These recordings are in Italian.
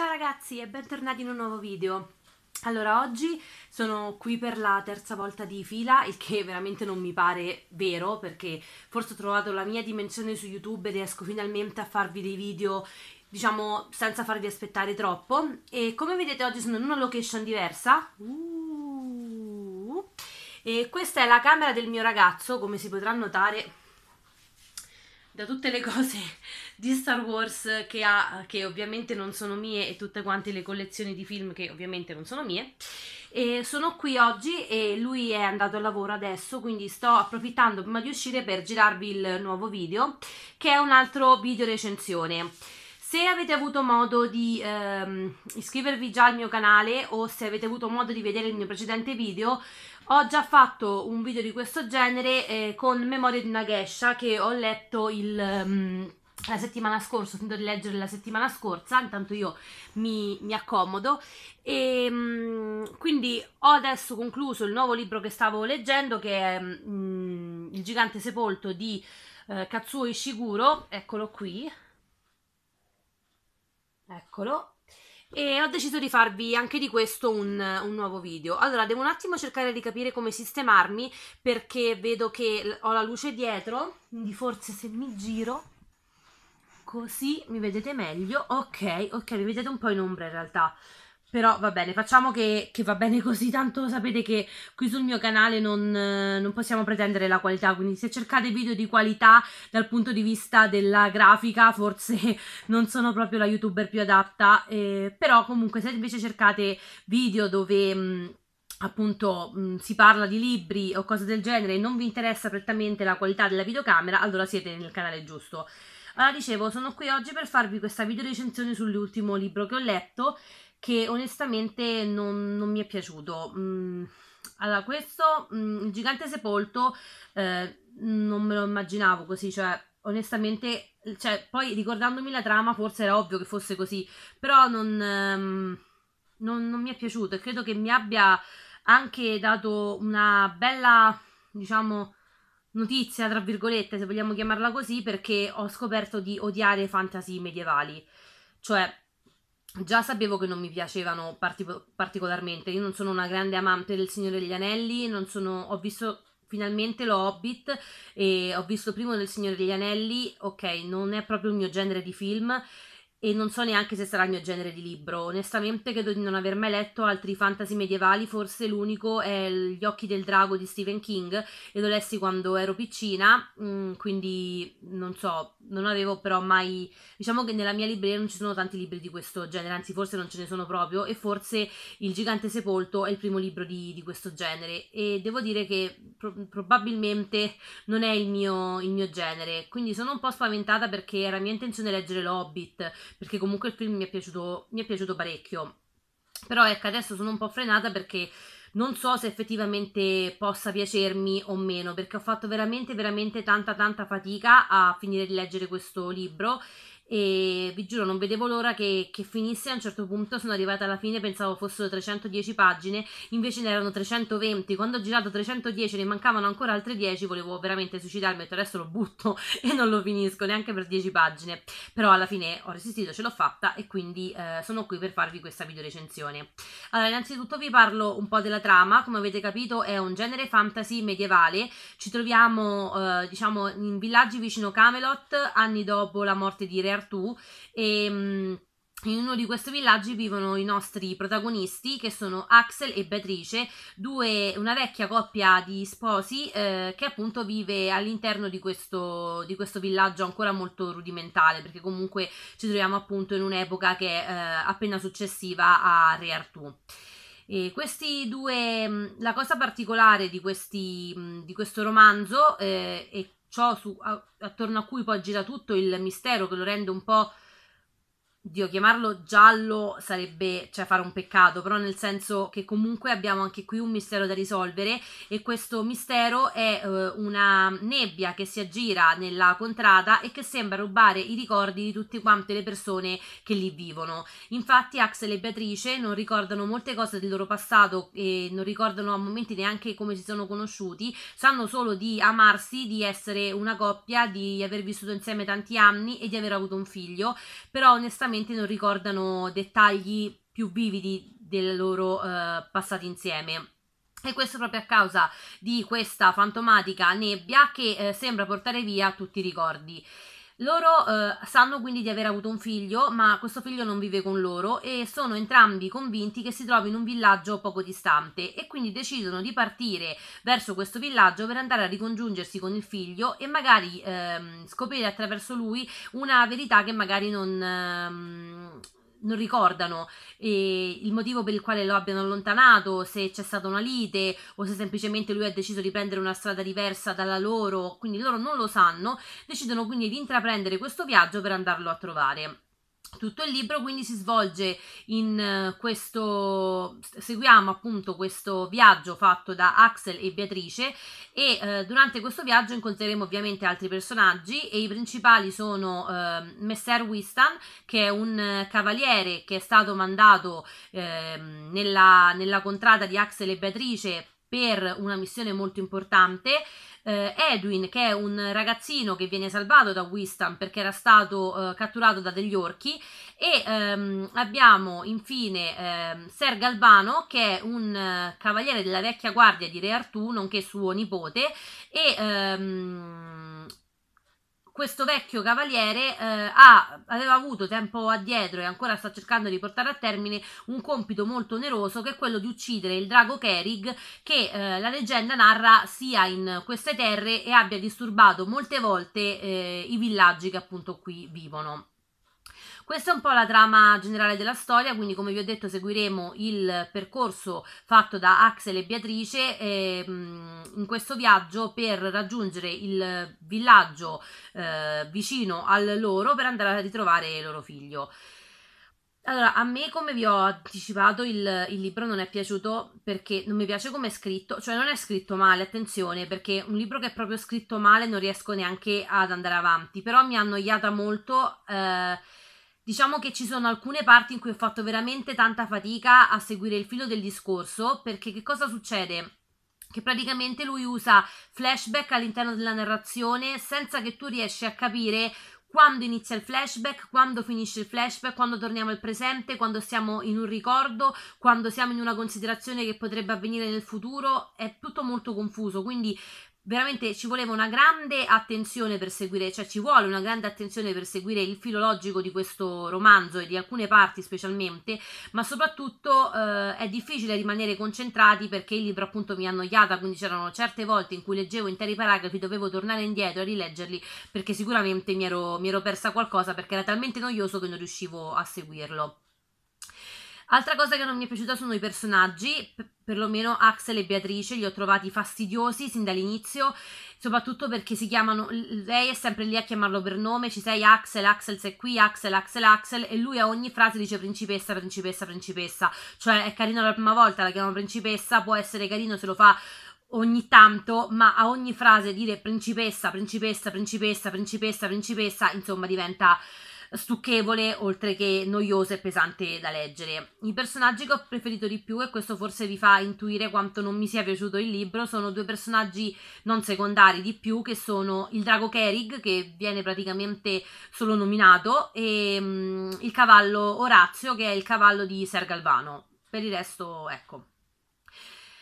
Ciao ragazzi e bentornati in un nuovo video. Allora, oggi sono qui per la terza volta di fila, il che veramente non mi pare vero, perché forse ho trovato la mia dimensione su YouTube e riesco finalmente a farvi dei video diciamo senza farvi aspettare troppo e come vedete oggi sono in una location diversa uh, e questa è la camera del mio ragazzo come si potrà notare da tutte le cose di Star Wars che ha, che ovviamente non sono mie, e tutte quante le collezioni di film che ovviamente non sono mie. E sono qui oggi e lui è andato al lavoro adesso, quindi sto approfittando prima di uscire per girarvi il nuovo video, che è un altro video recensione. Se avete avuto modo di ehm, iscrivervi già al mio canale o se avete avuto modo di vedere il mio precedente video, ho già fatto un video di questo genere eh, con Memoria di una Gescia che ho letto il... Um, la settimana scorsa, ho finito di leggere la settimana scorsa, intanto io mi, mi accomodo e ehm, mh, quindi ho adesso concluso il nuovo libro che stavo leggendo che è mh, mm, Il gigante sepolto di eh, Katsuo Ishiguro, eccolo qui, Eccolo. E ho deciso di farvi anche di questo un, un, nuovo video. Allora, devo un attimo cercare di capire come sistemarmi perché vedo che ho la luce dietro, quindi forse se mi giro così mi vedete meglio. Ok, ok, mi vedete un po' in ombra in realtà. Però va bene, facciamo che, che, va bene così, tanto sapete che qui sul mio canale non, non, possiamo pretendere la qualità, quindi se cercate video di qualità dal punto di vista della grafica forse non sono proprio la youtuber più adatta, eh, però comunque se invece cercate video dove... Mh, mm, appunto mh, mm, si parla di libri o cose del genere e non vi interessa prettamente la qualità della videocamera, allora siete nel canale giusto. Allora dicevo, sono qui oggi per farvi questa video recensione sull'ultimo libro che ho letto che onestamente non, non mi è piaciuto. Mm. Allora, questo mh, mm, il gigante sepolto eh, non me lo immaginavo così, cioè onestamente, cioè, poi ricordandomi la trama forse era ovvio che fosse così, però non, ehm, non, non mi è piaciuto e credo che mi abbia anche dato una bella, diciamo, notizia, tra virgolette, se vogliamo chiamarla così, perché ho scoperto di odiare fantasy medievali, cioè già sapevo che non mi piacevano partic- particolarmente. Io non sono una grande amante del Signore degli Anelli, non sono, ho visto finalmente lo Hobbit e ho visto primo del Signore degli Anelli, ok, non è proprio il mio genere di film e non so neanche se sarà il mio genere di libro. Onestamente credo di non aver mai letto altri fantasy medievali, forse l'unico è Gli occhi del drago di Stephen King e lo lessi quando ero piccina, mm, quindi non so, non avevo però mai, diciamo che nella mia libreria non ci sono tanti libri di questo genere, anzi forse non ce ne sono proprio e forse Il gigante sepolto è il primo libro di, di questo genere e devo dire che pro- probabilmente non è il mio, il mio, genere, quindi sono un po' spaventata perché era mia intenzione leggere L'Hobbit, perché comunque il film mi è piaciuto, mi è piaciuto parecchio, però ecco adesso sono un po' frenata perché non so se effettivamente possa piacermi o meno perché ho fatto veramente veramente tanta tanta fatica a finire di leggere questo libro e vi giuro non vedevo l'ora che, che, finisse a un certo punto sono arrivata alla fine pensavo fossero 310 pagine invece ne erano 320 quando ho girato 310 ne mancavano ancora altre 10 volevo veramente suicidarmi ho detto adesso lo butto e non lo finisco neanche per 10 pagine però alla fine ho resistito ce l'ho fatta e quindi eh, sono qui per farvi questa video recensione allora innanzitutto vi parlo un po' della trama come avete capito è un genere fantasy medievale ci troviamo eh, diciamo in villaggi vicino Camelot anni dopo la morte di Re Artù e ehm, in uno di questi villaggi vivono i nostri protagonisti che sono Axel e Beatrice, due, una vecchia coppia di sposi eh, che appunto vive all'interno di questo, di questo, villaggio ancora molto rudimentale perché comunque ci troviamo appunto in un'epoca che è eh, appena successiva a Re Artù. E questi due, mm, la cosa particolare di, questi, mm, di questo romanzo eh, è ciò su, a, attorno a cui poi gira tutto il mistero che lo rende un po' Dio, chiamarlo giallo sarebbe cioè, fare un peccato, però nel senso che comunque abbiamo anche qui un mistero da risolvere e questo mistero è eh, una nebbia che si aggira nella contrada e che sembra rubare i ricordi di tutte quante le persone che lì vivono. Infatti Axel e Beatrice non ricordano molte cose del loro passato e non ricordano a momenti neanche come si sono conosciuti, sanno solo di amarsi, di essere una coppia, di aver vissuto insieme tanti anni e di aver avuto un figlio, però onestamente sicuramente non ricordano dettagli più vividi del loro eh, passato insieme. E questo proprio a causa di questa fantomatica nebbia che eh, sembra portare via tutti i ricordi. Loro eh, sanno quindi di aver avuto un figlio, ma questo figlio non vive con loro e sono entrambi convinti che si trovi in un villaggio poco distante e quindi decidono di partire verso questo villaggio per andare a ricongiungersi con il figlio e magari ehm, scoprire attraverso lui una verità che magari non, ehm, non ricordano eh, il motivo per il quale lo abbiano allontanato, se c'è stata una lite o se semplicemente lui ha deciso di prendere una strada diversa dalla loro, quindi loro non lo sanno, decidono quindi di intraprendere questo viaggio per andarlo a trovare. Tutto il libro quindi si svolge in eh, questo, seguiamo appunto questo viaggio fatto da Axel e Beatrice e eh, durante questo viaggio incontreremo ovviamente altri personaggi e i principali sono eh, Messer Wistan che è un eh, cavaliere che è stato mandato eh, nella, nella contrada di Axel e Beatrice per una missione molto importante eh, Edwin, che è un ragazzino che viene salvato da Wistam perché era stato eh, catturato da degli orchi, e ehm, abbiamo infine ehm, Ser Galvano, che è un eh, cavaliere della vecchia guardia di Re Artù, nonché suo nipote, e... Ehm, questo vecchio cavaliere eh, ha, aveva avuto tempo addietro e ancora sta cercando di portare a termine un compito molto oneroso che è quello di uccidere il drago Kerig che eh, la leggenda narra sia in queste terre e abbia disturbato molte volte eh, i villaggi che appunto qui vivono. Questa è un po' la trama generale della storia, quindi come vi ho detto seguiremo il percorso fatto da Axel e Beatrice eh, in questo viaggio per raggiungere il villaggio eh, vicino al loro per andare a ritrovare il loro figlio. Allora, a me, come vi ho anticipato, il, il, libro non è piaciuto perché non mi piace come è scritto, cioè non è scritto male, attenzione, perché un libro che è proprio scritto male non riesco neanche ad andare avanti, però mi ha annoiata molto. Eh, Diciamo che ci sono alcune parti in cui ho fatto veramente tanta fatica a seguire il filo del discorso, perché che cosa succede? che praticamente lui usa flashback all'interno della narrazione senza che tu riesci a capire quando inizia il flashback, quando finisce il flashback, quando torniamo al presente, quando siamo in un ricordo, quando siamo in una considerazione che potrebbe avvenire nel futuro, è tutto molto confuso, quindi veramente ci voleva una grande attenzione per seguire, cioè ci vuole una grande attenzione per seguire il filologico di questo romanzo e di alcune parti specialmente, ma soprattutto eh, è difficile rimanere concentrati perché il libro appunto mi ha annoiata, quindi c'erano certe volte in cui leggevo interi paragrafi, dovevo tornare indietro a rileggerli perché sicuramente mi ero, mi ero persa qualcosa perché era talmente noioso che non riuscivo a seguirlo. Altra cosa che non mi è piaciuta sono i personaggi, perlomeno Axel e Beatrice, li ho trovati fastidiosi sin dall'inizio, soprattutto perché si chiamano, lei è sempre lì a chiamarlo per nome, ci sei Axel, Axel sei qui, Axel, Axel, Axel, e lui a ogni frase dice principessa, principessa, principessa, cioè è carino la prima volta, la chiamano principessa, può essere carino se lo fa ogni tanto, ma a ogni frase dire principessa, principessa, principessa, principessa, principessa, insomma diventa stucchevole oltre che noioso e pesante da leggere. I personaggi che ho preferito di più, e questo forse vi fa intuire quanto non mi sia piaciuto il libro, sono due personaggi non secondari di più, che sono il drago Kerig, che viene praticamente solo nominato, e mh, mm, il cavallo Orazio, che è il cavallo di Ser Galvano. Per il resto, ecco.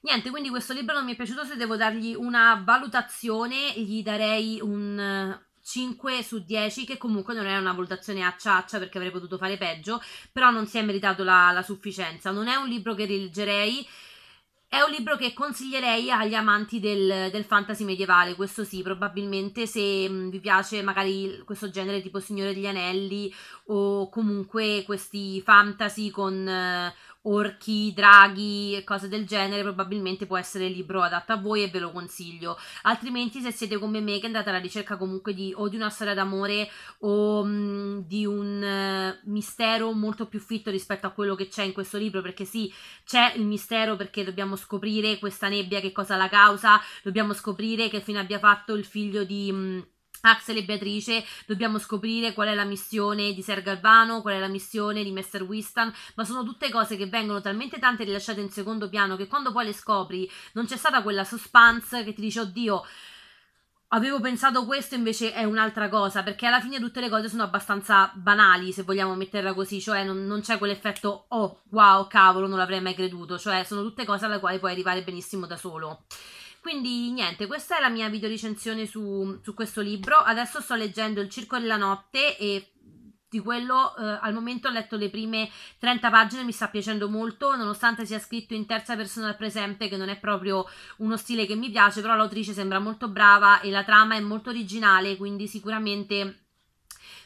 Niente, quindi questo libro non mi è piaciuto, se devo dargli una valutazione gli darei un 5 su 10, che comunque non è una valutazione a ciaccia perché avrei potuto fare peggio, però non si è meritato la, la sufficienza. Non è un libro che rileggerei. È un libro che consiglierei agli amanti del, del, fantasy medievale, questo sì, probabilmente se mm, vi piace magari questo genere tipo Signore degli Anelli o comunque questi fantasy con eh, orchi, draghi, cose del genere, probabilmente può essere il libro adatto a voi e ve lo consiglio. Altrimenti, se siete come me che andate alla ricerca comunque di o di una storia d'amore o mh, mm, di un uh, mistero molto più fitto rispetto a quello che c'è in questo libro, perché sì, c'è il mistero perché dobbiamo scoprire questa nebbia che cosa la causa, dobbiamo scoprire che fine abbia fatto il figlio di mh, mm, Axel e Beatrice dobbiamo scoprire qual è la missione di Ser Galvano, qual è la missione di Mr. Winston, ma sono tutte cose che vengono talmente tante rilasciate in secondo piano che quando poi le scopri non c'è stata quella suspense che ti dice oddio avevo pensato questo invece è un'altra cosa perché alla fine tutte le cose sono abbastanza banali se vogliamo metterla così cioè non, non c'è quell'effetto oh wow cavolo non l'avrei mai creduto cioè sono tutte cose alle quali puoi arrivare benissimo da solo quindi niente, questa è la mia video recensione su, su questo libro. Adesso sto leggendo Il Circo della Notte e di quello eh, al momento ho letto le prime 30 pagine, mi sta piacendo molto, nonostante sia scritto in terza persona al presente, che non è proprio uno stile che mi piace, però l'autrice sembra molto brava e la trama è molto originale, quindi sicuramente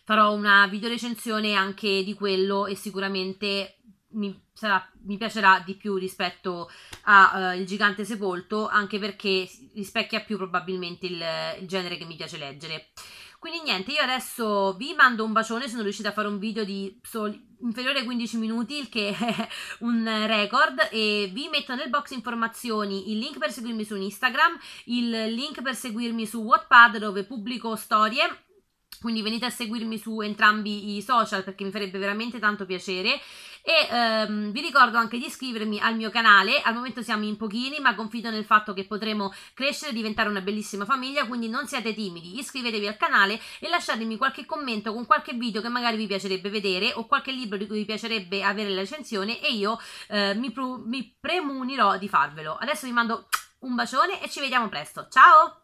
farò una video recensione anche di quello e sicuramente mi sarà, mi piacerà di più rispetto a uh, Il gigante sepolto, anche perché rispecchia più probabilmente il, il genere che mi piace leggere. Quindi niente, io adesso vi mando un bacione, sono riuscita a fare un video di soli, inferiore ai 15 minuti, il che è un record, e vi metto nel box informazioni il link per seguirmi su Instagram, il link per seguirmi su Wattpad dove pubblico storie, quindi venite a seguirmi su entrambi i social perché mi farebbe veramente tanto piacere. E ehm, vi ricordo anche di iscrivermi al mio canale. Al momento siamo in pochini, ma confido nel fatto che potremo crescere e diventare una bellissima famiglia. Quindi non siate timidi, iscrivetevi al canale e lasciatemi qualche commento con qualche video che magari vi piacerebbe vedere o qualche libro di cui vi piacerebbe avere la recensione. E io eh, mi, mi premunirò di farvelo. Adesso vi mando un bacione e ci vediamo presto. Ciao!